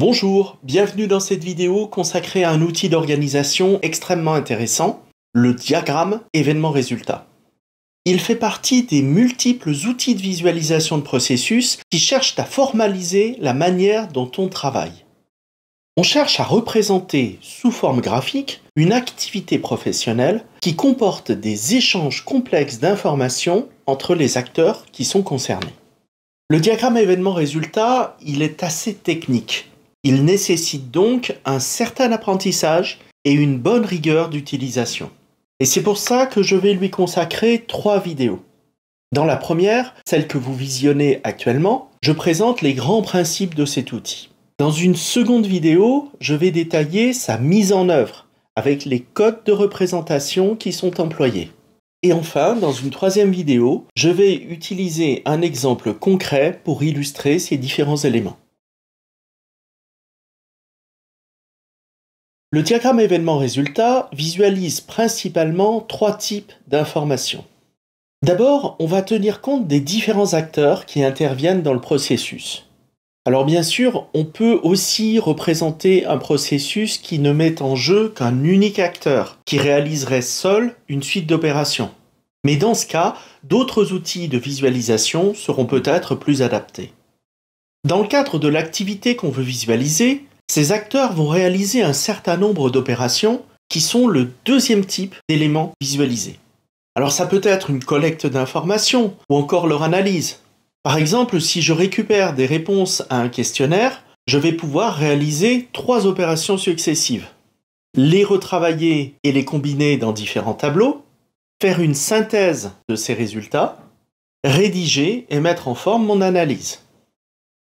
Bonjour, bienvenue dans cette vidéo consacrée à un outil d'organisation extrêmement intéressant, le diagramme événement-résultat. Il fait partie des multiples outils de visualisation de processus qui cherchent à formaliser la manière dont on travaille. On cherche à représenter sous forme graphique une activité professionnelle qui comporte des échanges complexes d'informations entre les acteurs qui sont concernés. Le diagramme événement-résultat, il est assez technique il nécessite donc un certain apprentissage et une bonne rigueur d'utilisation. Et c'est pour ça que je vais lui consacrer trois vidéos. Dans la première, celle que vous visionnez actuellement, je présente les grands principes de cet outil. Dans une seconde vidéo, je vais détailler sa mise en œuvre avec les codes de représentation qui sont employés. Et enfin, dans une troisième vidéo, je vais utiliser un exemple concret pour illustrer ces différents éléments. Le diagramme événement-résultat visualise principalement trois types d'informations. D'abord, on va tenir compte des différents acteurs qui interviennent dans le processus. Alors bien sûr, on peut aussi représenter un processus qui ne met en jeu qu'un unique acteur, qui réaliserait seul une suite d'opérations. Mais dans ce cas, d'autres outils de visualisation seront peut-être plus adaptés. Dans le cadre de l'activité qu'on veut visualiser, ces acteurs vont réaliser un certain nombre d'opérations qui sont le deuxième type d'éléments visualisés. Alors ça peut être une collecte d'informations ou encore leur analyse. Par exemple, si je récupère des réponses à un questionnaire, je vais pouvoir réaliser trois opérations successives. Les retravailler et les combiner dans différents tableaux, faire une synthèse de ces résultats, rédiger et mettre en forme mon analyse.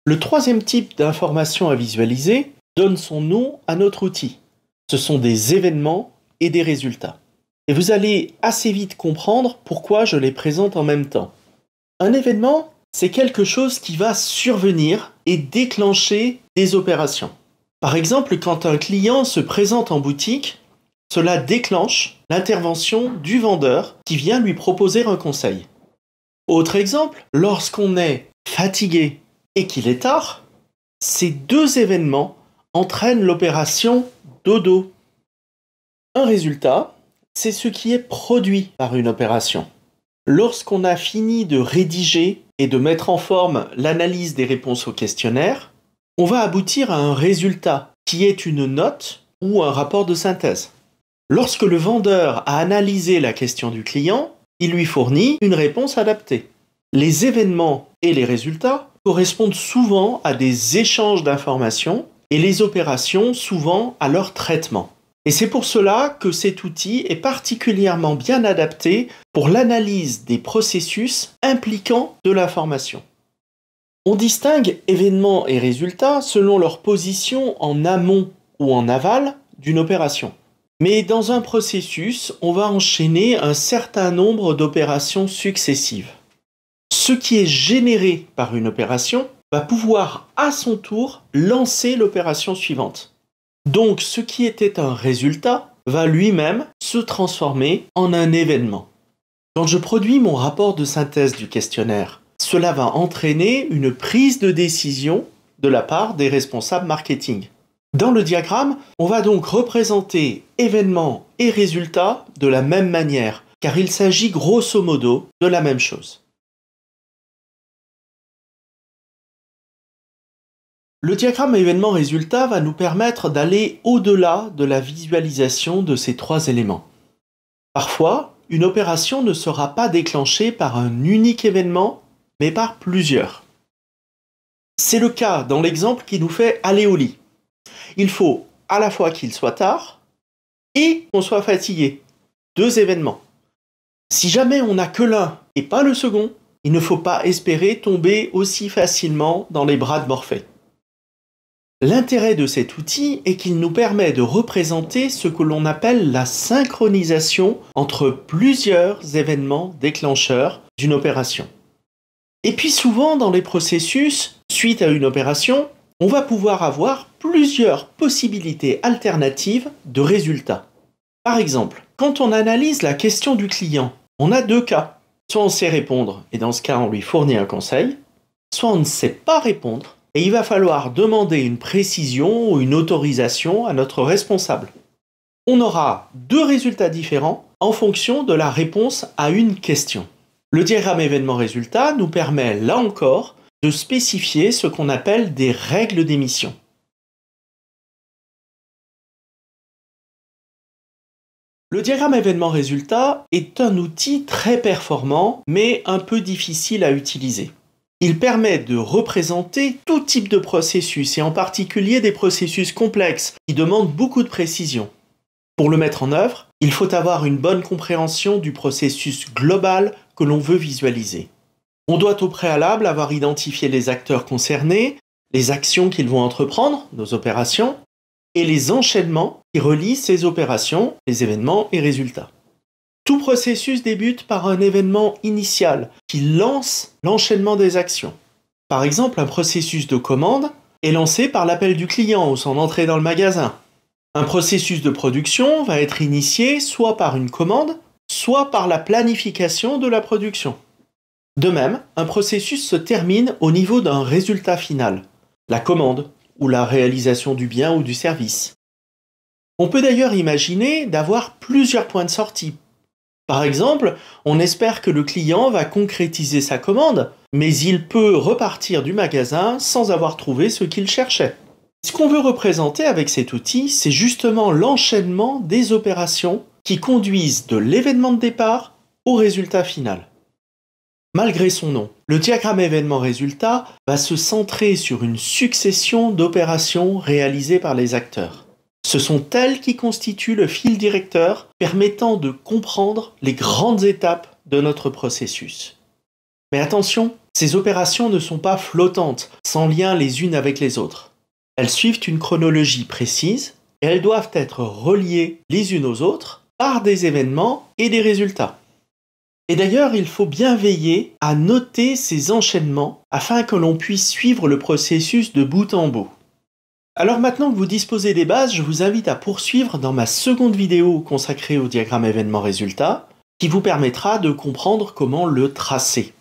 Le troisième type d'information à visualiser, donne son nom à notre outil. Ce sont des événements et des résultats. Et vous allez assez vite comprendre pourquoi je les présente en même temps. Un événement, c'est quelque chose qui va survenir et déclencher des opérations. Par exemple, quand un client se présente en boutique, cela déclenche l'intervention du vendeur qui vient lui proposer un conseil. Autre exemple, lorsqu'on est fatigué et qu'il est tard, ces deux événements entraîne l'opération dodo. Un résultat, c'est ce qui est produit par une opération. Lorsqu'on a fini de rédiger et de mettre en forme l'analyse des réponses au questionnaire, on va aboutir à un résultat qui est une note ou un rapport de synthèse. Lorsque le vendeur a analysé la question du client, il lui fournit une réponse adaptée. Les événements et les résultats correspondent souvent à des échanges d'informations et les opérations souvent à leur traitement. Et c'est pour cela que cet outil est particulièrement bien adapté pour l'analyse des processus impliquant de l'information. On distingue événements et résultats selon leur position en amont ou en aval d'une opération. Mais dans un processus, on va enchaîner un certain nombre d'opérations successives. Ce qui est généré par une opération va pouvoir à son tour lancer l'opération suivante. Donc ce qui était un résultat va lui-même se transformer en un événement. Quand je produis mon rapport de synthèse du questionnaire, cela va entraîner une prise de décision de la part des responsables marketing. Dans le diagramme, on va donc représenter événements et résultats de la même manière, car il s'agit grosso modo de la même chose. Le diagramme événement-résultat va nous permettre d'aller au-delà de la visualisation de ces trois éléments. Parfois, une opération ne sera pas déclenchée par un unique événement, mais par plusieurs. C'est le cas dans l'exemple qui nous fait aller au lit. Il faut à la fois qu'il soit tard et qu'on soit fatigué. Deux événements. Si jamais on n'a que l'un et pas le second, il ne faut pas espérer tomber aussi facilement dans les bras de Morphée. L'intérêt de cet outil est qu'il nous permet de représenter ce que l'on appelle la synchronisation entre plusieurs événements déclencheurs d'une opération. Et puis souvent dans les processus, suite à une opération, on va pouvoir avoir plusieurs possibilités alternatives de résultats. Par exemple, quand on analyse la question du client, on a deux cas. Soit on sait répondre, et dans ce cas on lui fournit un conseil, soit on ne sait pas répondre, et il va falloir demander une précision ou une autorisation à notre responsable. On aura deux résultats différents en fonction de la réponse à une question. Le diagramme événement-résultat nous permet, là encore, de spécifier ce qu'on appelle des règles d'émission. Le diagramme événement-résultat est un outil très performant, mais un peu difficile à utiliser. Il permet de représenter tout type de processus et en particulier des processus complexes qui demandent beaucoup de précision. Pour le mettre en œuvre, il faut avoir une bonne compréhension du processus global que l'on veut visualiser. On doit au préalable avoir identifié les acteurs concernés, les actions qu'ils vont entreprendre, nos opérations, et les enchaînements qui relient ces opérations, les événements et résultats. Tout processus débute par un événement initial qui lance l'enchaînement des actions. Par exemple, un processus de commande est lancé par l'appel du client ou son entrée dans le magasin. Un processus de production va être initié soit par une commande, soit par la planification de la production. De même, un processus se termine au niveau d'un résultat final, la commande ou la réalisation du bien ou du service. On peut d'ailleurs imaginer d'avoir plusieurs points de sortie, par exemple, on espère que le client va concrétiser sa commande, mais il peut repartir du magasin sans avoir trouvé ce qu'il cherchait. Ce qu'on veut représenter avec cet outil, c'est justement l'enchaînement des opérations qui conduisent de l'événement de départ au résultat final. Malgré son nom, le diagramme événement-résultat va se centrer sur une succession d'opérations réalisées par les acteurs. Ce sont elles qui constituent le fil directeur permettant de comprendre les grandes étapes de notre processus. Mais attention, ces opérations ne sont pas flottantes, sans lien les unes avec les autres. Elles suivent une chronologie précise et elles doivent être reliées les unes aux autres par des événements et des résultats. Et d'ailleurs, il faut bien veiller à noter ces enchaînements afin que l'on puisse suivre le processus de bout en bout. Alors maintenant que vous disposez des bases, je vous invite à poursuivre dans ma seconde vidéo consacrée au diagramme événement-résultat, qui vous permettra de comprendre comment le tracer.